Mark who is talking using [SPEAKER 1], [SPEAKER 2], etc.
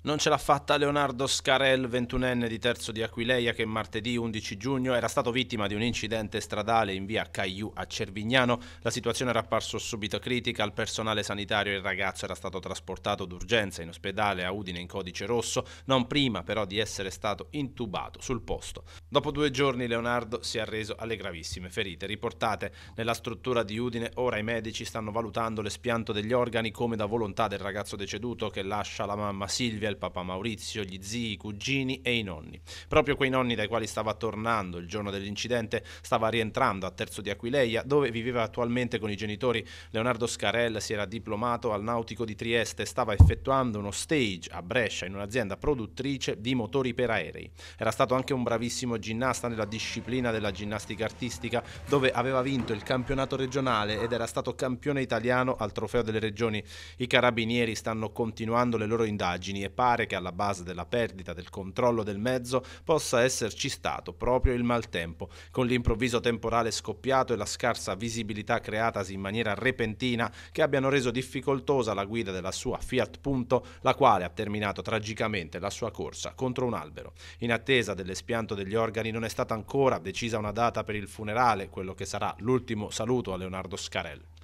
[SPEAKER 1] Non ce l'ha fatta Leonardo Scarel, 21enne di Terzo di Aquileia, che martedì 11 giugno era stato vittima di un incidente stradale in via Caiù a Cervignano. La situazione era apparsa subito critica al personale sanitario. Il ragazzo era stato trasportato d'urgenza in ospedale a Udine in codice rosso, non prima però di essere stato intubato sul posto. Dopo due giorni Leonardo si è arreso alle gravissime ferite riportate. Nella struttura di Udine ora i medici stanno valutando l'espianto degli organi come da volontà del ragazzo deceduto che lascia la mamma Silvia famiglia, il papà Maurizio, gli zii, i cugini e i nonni. Proprio quei nonni dai quali stava tornando il giorno dell'incidente, stava rientrando a Terzo di Aquileia, dove viveva attualmente con i genitori. Leonardo Scarella si era diplomato al Nautico di Trieste e stava effettuando uno stage a Brescia in un'azienda produttrice di motori per aerei. Era stato anche un bravissimo ginnasta nella disciplina della ginnastica artistica, dove aveva vinto il campionato regionale ed era stato campione italiano al Trofeo delle Regioni. I carabinieri stanno continuando le loro indagini e pare che alla base della perdita del controllo del mezzo possa esserci stato proprio il maltempo, con l'improvviso temporale scoppiato e la scarsa visibilità creatasi in maniera repentina che abbiano reso difficoltosa la guida della sua Fiat Punto, la quale ha terminato tragicamente la sua corsa contro un albero. In attesa dell'espianto degli organi non è stata ancora decisa una data per il funerale, quello che sarà l'ultimo saluto a Leonardo Scarel.